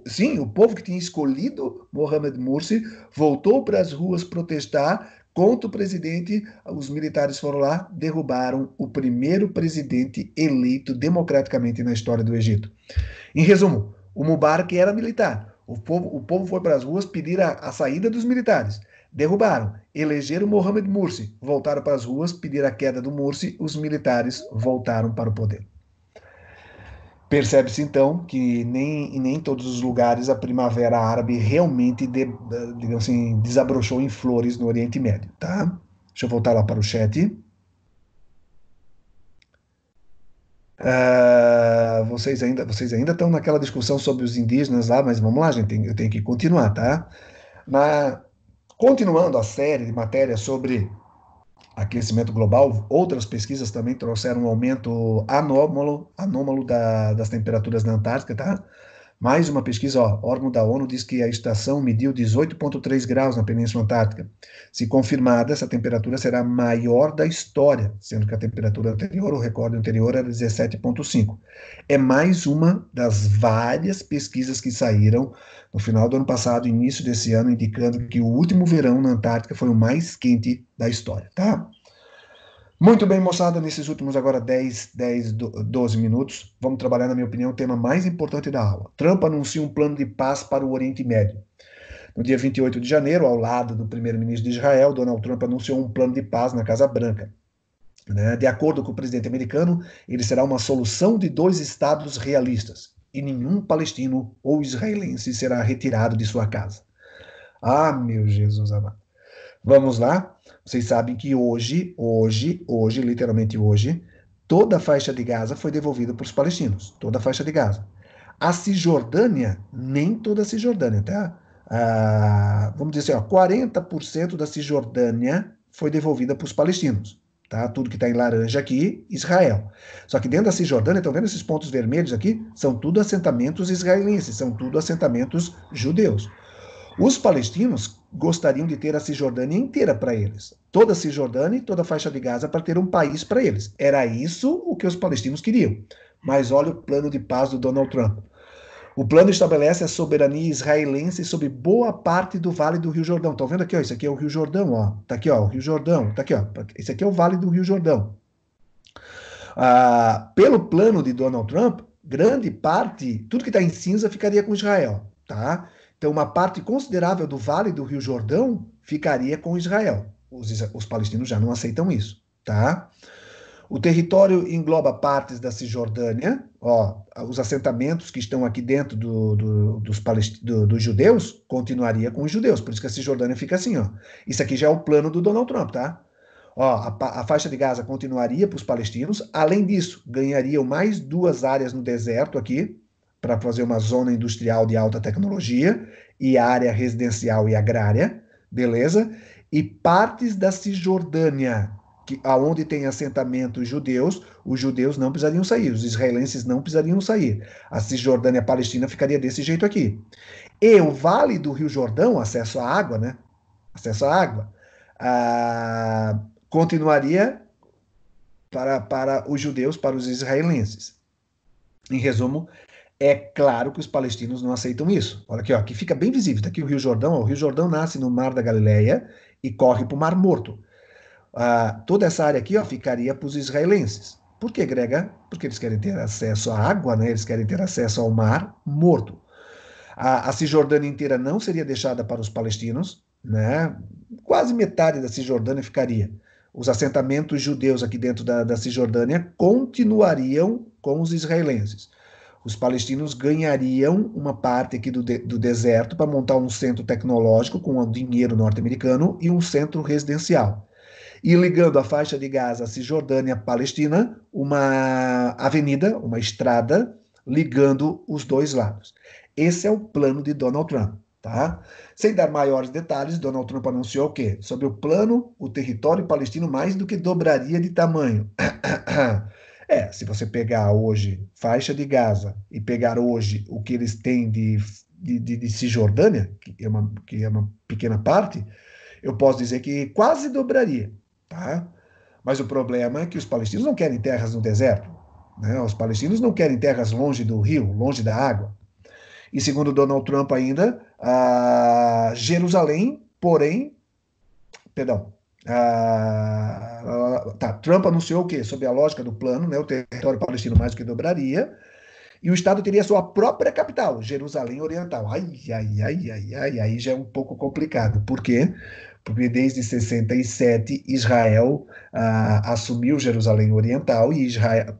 Sim, o povo que tinha escolhido Mohamed Morsi voltou para as ruas protestar contra o presidente. Os militares foram lá, derrubaram o primeiro presidente eleito democraticamente na história do Egito. Em resumo, o Mubarak era militar. O povo, o povo foi para as ruas pedir a, a saída dos militares. Derrubaram, elegeram Mohamed Morsi, voltaram para as ruas pedir a queda do Morsi, os militares voltaram para o poder. Percebe-se então que nem em nem todos os lugares a primavera árabe realmente de, digamos assim, desabrochou em flores no Oriente Médio, tá? Deixa eu voltar lá para o chat. Uh, vocês ainda vocês ainda estão naquela discussão sobre os indígenas lá, mas vamos lá, gente, eu tenho que continuar, tá? Na, continuando a série de matérias sobre aquecimento global, outras pesquisas também trouxeram um aumento anômalo, anômalo da, das temperaturas na Antártica, tá? Mais uma pesquisa, ó, órgão da ONU diz que a estação mediu 18,3 graus na Península Antártica. Se confirmada, essa temperatura será a maior da história, sendo que a temperatura anterior, o recorde anterior, era 17,5. É mais uma das várias pesquisas que saíram no final do ano passado, início desse ano, indicando que o último verão na Antártica foi o mais quente da história, tá? Muito bem, moçada, nesses últimos agora 10, 10, 12 minutos, vamos trabalhar, na minha opinião, o tema mais importante da aula. Trump anuncia um plano de paz para o Oriente Médio. No dia 28 de janeiro, ao lado do primeiro-ministro de Israel, Donald Trump anunciou um plano de paz na Casa Branca. Né, de acordo com o presidente americano, ele será uma solução de dois estados realistas e nenhum palestino ou israelense será retirado de sua casa. Ah, meu Jesus amado. Vamos lá? Vocês sabem que hoje, hoje, hoje, literalmente hoje, toda a faixa de Gaza foi devolvida para os palestinos. Toda a faixa de Gaza. A Cisjordânia, nem toda a Cisjordânia, tá? Ah, vamos dizer assim, ó, 40% da Cisjordânia foi devolvida para os palestinos. Tá? Tudo que está em laranja aqui, Israel. Só que dentro da Cisjordânia, estão vendo esses pontos vermelhos aqui? São tudo assentamentos israelenses, são tudo assentamentos judeus. Os palestinos gostariam de ter a Cisjordânia inteira para eles. Toda a Cisjordânia e toda a faixa de Gaza para ter um país para eles. Era isso o que os palestinos queriam. Mas olha o plano de paz do Donald Trump. O plano estabelece a soberania israelense sobre boa parte do Vale do Rio Jordão. Estão tá vendo aqui, ó? Isso aqui é o Rio Jordão, ó. Tá aqui, ó, o Rio Jordão. Tá aqui, ó. Esse aqui é o Vale do Rio Jordão. Ah, pelo plano de Donald Trump, grande parte, tudo que está em cinza ficaria com Israel, tá? Então, uma parte considerável do vale do Rio Jordão ficaria com Israel. Os, os palestinos já não aceitam isso, tá? O território engloba partes da Cisjordânia, ó, os assentamentos que estão aqui dentro do, do, dos, palest... do, judeus continuaria com os judeus, por isso que a Cisjordânia fica assim, ó. Isso aqui já é o plano do Donald Trump, tá? Ó, a, a faixa de Gaza continuaria para os palestinos. Além disso, ganhariam mais duas áreas no deserto aqui, para fazer uma zona industrial de alta tecnologia e área residencial e agrária, beleza? E partes da Cisjordânia, que aonde tem assentamentos judeus, os judeus não precisariam sair, os israelenses não precisariam sair. A Cisjordânia Palestina ficaria desse jeito aqui. E o Vale do Rio Jordão, acesso à água, né? Acesso à água, ah, continuaria para, para os judeus, para os israelenses. Em resumo, é claro que os palestinos não aceitam isso. Olha aqui, ó, aqui fica bem visível. Tá aqui o Rio Jordão. Ó, o Rio Jordão nasce no Mar da Galileia e corre para o Mar Morto. Ah, toda essa área aqui ó, ficaria para os israelenses. Por que, Grega? Porque eles querem ter acesso à água, né? eles querem ter acesso ao Mar Morto. A, a Cisjordânia inteira não seria deixada para os palestinos, né? quase metade da Cisjordânia ficaria. Os assentamentos judeus aqui dentro da, da Cisjordânia continuariam com os israelenses. Os palestinos ganhariam uma parte aqui do, de, do deserto para montar um centro tecnológico com o dinheiro norte-americano e um centro residencial. E ligando a faixa de Gaza à Cisjordânia Palestina, uma avenida, uma estrada, ligando os dois lados. Esse é o plano de Donald Trump. Tá? Sem dar maiores detalhes, Donald Trump anunciou o quê? Sobre o plano, o território palestino mais do que dobraria de tamanho. *clears throat* Ah, ah, ah. É, se você pegar hoje faixa de Gaza e pegar hoje o que eles têm de, de, de, de Cisjordânia, que é, uma, que é uma pequena parte, eu posso dizer que quase dobraria, tá? Mas o problema é que os palestinos não querem terras no deserto, né? Os palestinos não querem terras longe do rio, longe da água. E segundo Donald Trump ainda, Jerusalém, porém, perdão, ah, tá, Trump anunciou o quê? Sobre a lógica do plano, né, o território palestino mais do que dobraria, e o Estado teria sua própria capital, Jerusalém Oriental. Ai, ai, ai, ai, ai, aí já é um pouco complicado. Por quê? Porque desde 67 Israel ah, assumiu Jerusalém Oriental e, Israel,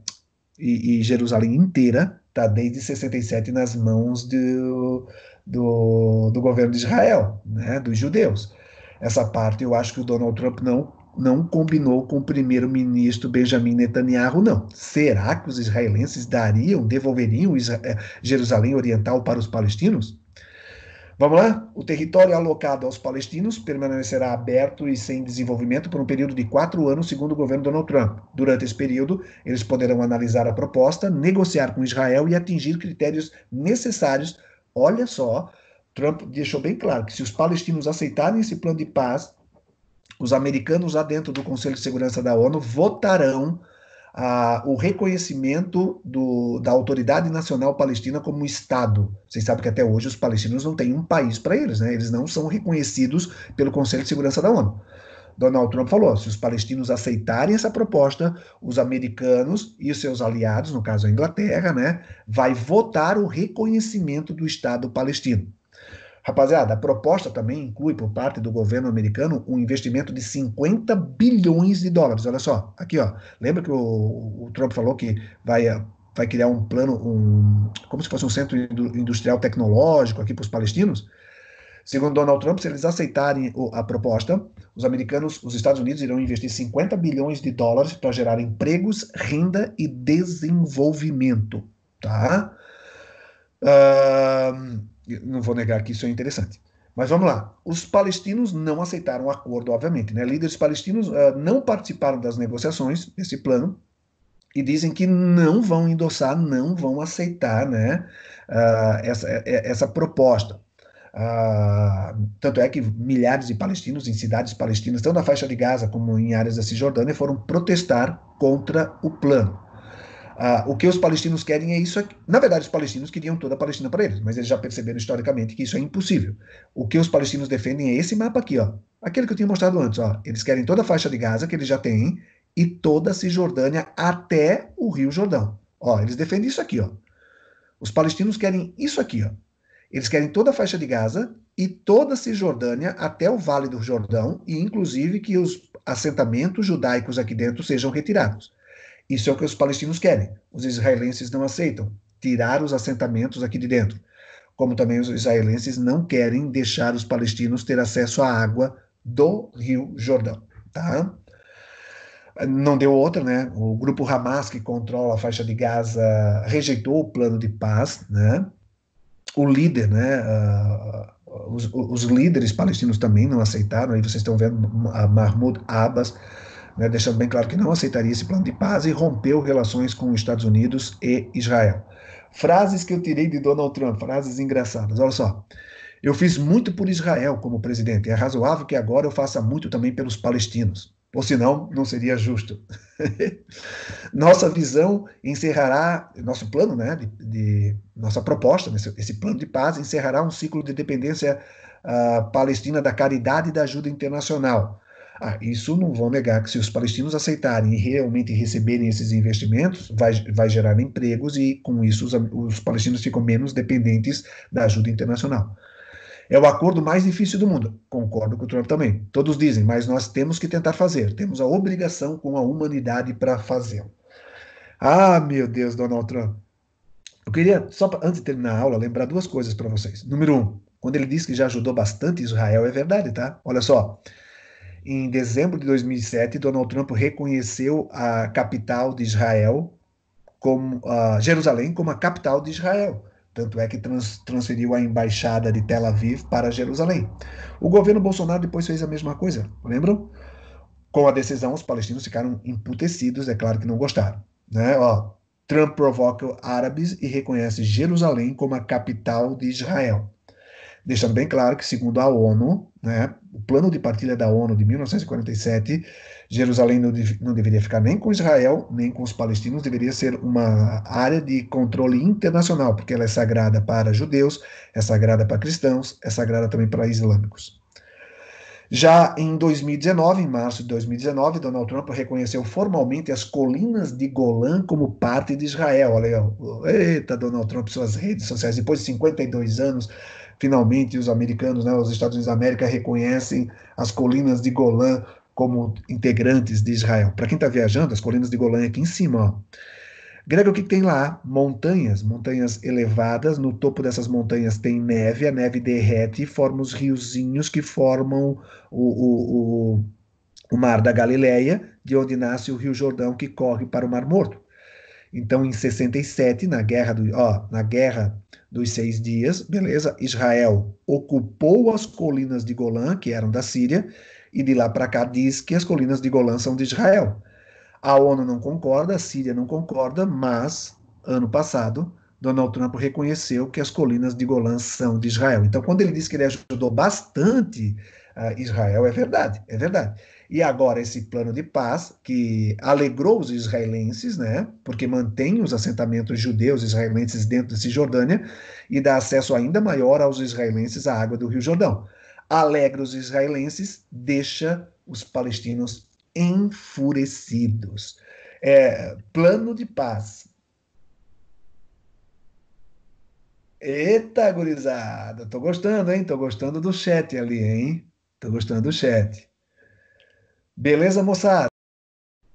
e, e Jerusalém inteira está desde 67 nas mãos do, do, do governo de Israel, né, dos judeus essa parte. Eu acho que o Donald Trump não, não combinou com o primeiro-ministro Benjamin Netanyahu, não. Será que os israelenses dariam, devolveriam eh, Jerusalém Oriental para os palestinos? Vamos lá? O território alocado aos palestinos permanecerá aberto e sem desenvolvimento por um período de quatro anos, segundo o governo Donald Trump. Durante esse período, eles poderão analisar a proposta, negociar com Israel e atingir critérios necessários, olha só, Trump deixou bem claro que se os palestinos aceitarem esse plano de paz, os americanos lá dentro do Conselho de Segurança da ONU votarão ah, o reconhecimento do, da Autoridade Nacional Palestina como Estado. Vocês sabem que até hoje os palestinos não têm um país para eles, né? eles não são reconhecidos pelo Conselho de Segurança da ONU. Donald Trump falou: se os palestinos aceitarem essa proposta, os americanos e os seus aliados, no caso a Inglaterra, né, vai votar o reconhecimento do Estado palestino. Rapaziada, a proposta também inclui, por parte do governo americano, um investimento de 50 bilhões de dólares. Olha só, aqui, ó. Lembra que o, o Trump falou que vai vai criar um plano, um, como se fosse um centro industrial tecnológico aqui para os palestinos. Segundo Donald Trump, se eles aceitarem a proposta, os americanos, os Estados Unidos irão investir 50 bilhões de dólares para gerar empregos, renda e desenvolvimento, tá? Uh, não vou negar que isso é interessante. Mas vamos lá. Os palestinos não aceitaram o acordo, obviamente. Né? Líderes palestinos uh, não participaram das negociações desse plano e dizem que não vão endossar, não vão aceitar né, uh, essa, eh, essa proposta. Uh, tanto é que milhares de palestinos em cidades palestinas, tanto na faixa de Gaza como em áreas da Cisjordânia, foram protestar contra o plano. Ah, o que os palestinos querem é isso aqui. Na verdade, os palestinos queriam toda a Palestina para eles, mas eles já perceberam historicamente que isso é impossível. O que os palestinos defendem é esse mapa aqui, ó. Aquele que eu tinha mostrado antes, ó. Eles querem toda a faixa de Gaza que eles já têm e toda a Cisjordânia até o Rio Jordão. Ó, eles defendem isso aqui, ó. Os palestinos querem isso aqui, ó. Eles querem toda a faixa de Gaza e toda a Cisjordânia até o Vale do Jordão e inclusive que os assentamentos judaicos aqui dentro sejam retirados. Isso é o que os palestinos querem. Os israelenses não aceitam tirar os assentamentos aqui de dentro. Como também os israelenses não querem deixar os palestinos ter acesso à água do Rio Jordão. Tá? não deu outra, né? O grupo Hamas, que controla a faixa de Gaza, rejeitou o plano de paz, né? O líder, né? Uh, os, os, líderes palestinos também não aceitaram. Aí vocês estão vendo Mahmoud Abbas né, deixando bem claro que não aceitaria esse plano de paz e rompeu relações com os Estados Unidos e Israel. Frases que eu tirei de Donald Trump, frases engraçadas. Olha só. Eu fiz muito por Israel como presidente. É razoável que agora eu faça muito também pelos palestinos. Ou senão, não seria justo. *laughs* nossa visão encerrará, nosso plano, né, de, de nossa proposta, esse, esse, plano de paz encerrará um ciclo de dependência uh, palestina da caridade e da ajuda internacional ah, isso não vão negar que se os palestinos aceitarem e realmente receberem esses investimentos, vai, vai gerar empregos e, com isso, os, os palestinos ficam menos dependentes da ajuda internacional. É o acordo mais difícil do mundo. Concordo com o Trump também. Todos dizem, mas nós temos que tentar fazer. Temos a obrigação com a humanidade para fazê-lo. Ah, meu Deus, Donald Trump. Eu queria, só pra, antes de terminar a aula, lembrar duas coisas para vocês. Número um, quando ele diz que já ajudou bastante Israel, é verdade, tá? Olha só em dezembro de 2007, Donald Trump reconheceu a capital de Israel como uh, Jerusalém como a capital de Israel. Tanto é que trans, transferiu a embaixada de Tel Aviv para Jerusalém. O governo Bolsonaro depois fez a mesma coisa, lembram? Com a decisão, os palestinos ficaram emputecidos, é claro que não gostaram. Né? Ó, Trump provoca árabes e reconhece Jerusalém como a capital de Israel deixando bem claro que, segundo a ONU, né, o plano de partilha da ONU de 1947, Jerusalém não, não deveria ficar nem com Israel, nem com os palestinos, deveria ser uma área de controle internacional, porque ela é sagrada para judeus, é sagrada para cristãos, é sagrada também para islâmicos. Já em 2019, em março de 2019, Donald Trump reconheceu formalmente as colinas de Golã como parte de Israel. Olha aí, ó. eita, Donald Trump, suas redes sociais, depois de 52 anos, Finalmente, os americanos, né, os Estados Unidos da América, reconhecem as colinas de Golã como integrantes de Israel. Para quem está viajando, as colinas de Golã é aqui em cima. Ó. Grega, o que tem lá? Montanhas, montanhas elevadas. No topo dessas montanhas tem neve, a neve derrete e forma os riozinhos que formam o, o, o, o Mar da Galileia, de onde nasce o Rio Jordão que corre para o Mar Morto. Então, em 67, na guerra do, ó, na guerra dos seis dias, beleza? Israel ocupou as colinas de Golã, que eram da Síria, e de lá para cá diz que as colinas de Golã são de Israel. A ONU não concorda, a Síria não concorda, mas ano passado Donald Trump reconheceu que as colinas de Golã são de Israel. Então, quando ele diz que ele ajudou bastante ah, Israel, é verdade, é verdade. E agora esse plano de paz que alegrou os israelenses, né? Porque mantém os assentamentos judeus israelenses dentro de Cisjordânia e dá acesso ainda maior aos israelenses à água do Rio Jordão. Alegra os israelenses, deixa os palestinos enfurecidos. É, plano de paz. Eita, gurizada, tô gostando, hein? Tô gostando do chat ali, hein? Tô gostando do chat. Beleza, moçada?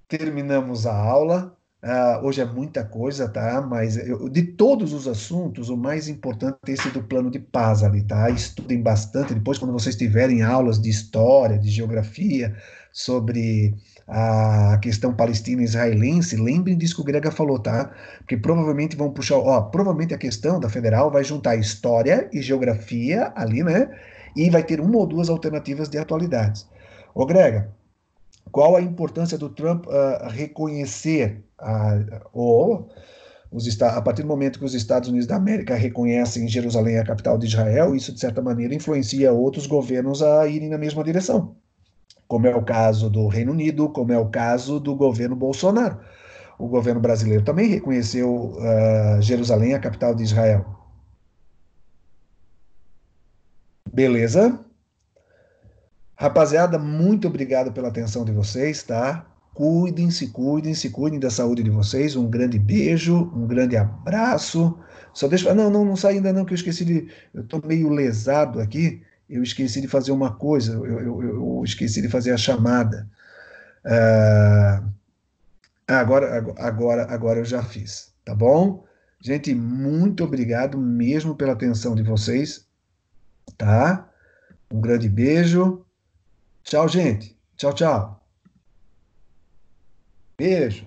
Terminamos a aula. Uh, hoje é muita coisa, tá? Mas eu, de todos os assuntos, o mais importante é esse do plano de paz ali, tá? Estudem bastante. Depois, quando vocês tiverem aulas de história, de geografia, sobre a questão palestina-israelense, lembrem disso que o Grega falou, tá? Porque provavelmente vão puxar, ó, provavelmente a questão da federal vai juntar história e geografia ali, né? E vai ter uma ou duas alternativas de atualidades. Ô, Grega, qual a importância do Trump uh, reconhecer a, ou os a partir do momento que os Estados Unidos da América reconhecem Jerusalém a capital de Israel, isso de certa maneira influencia outros governos a irem na mesma direção, como é o caso do Reino Unido, como é o caso do governo Bolsonaro. O governo brasileiro também reconheceu uh, Jerusalém a capital de Israel. Beleza? Rapaziada, muito obrigado pela atenção de vocês, tá? Cuidem-se, cuidem-se, cuidem da saúde de vocês. Um grande beijo, um grande abraço. Só deixa. Não, não, não sai ainda não, que eu esqueci de. Eu tô meio lesado aqui. Eu esqueci de fazer uma coisa. Eu, eu, eu esqueci de fazer a chamada. Ah, ah, agora, agora, agora eu já fiz, tá bom? Gente, muito obrigado mesmo pela atenção de vocês, tá? Um grande beijo. Tchau, gente. Tchau, tchau. Beijo.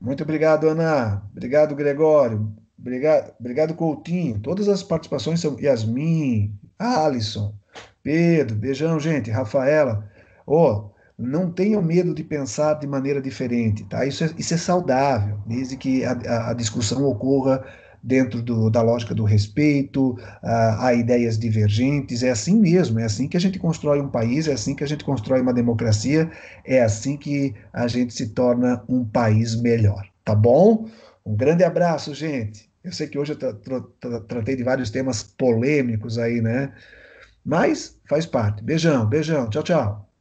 Muito obrigado, Ana. Obrigado, Gregório. Obrigado, obrigado Coutinho. Todas as participações são Yasmin, Alisson, Pedro. Beijão, gente. Rafaela. oh, não tenham medo de pensar de maneira diferente, tá? Isso é, isso é saudável, desde que a, a discussão ocorra dentro do, da lógica do respeito, ah, a, ideias divergentes. É assim mesmo, é assim que a gente constrói um país, é assim que a gente constrói uma democracia, é assim que a gente se torna um país melhor. Tá bom? Um grande abraço, gente. Eu sei que hoje eu tra tra tra tratei de vários temas polêmicos aí, né? Mas faz parte. Beijão, beijão. Tchau, tchau.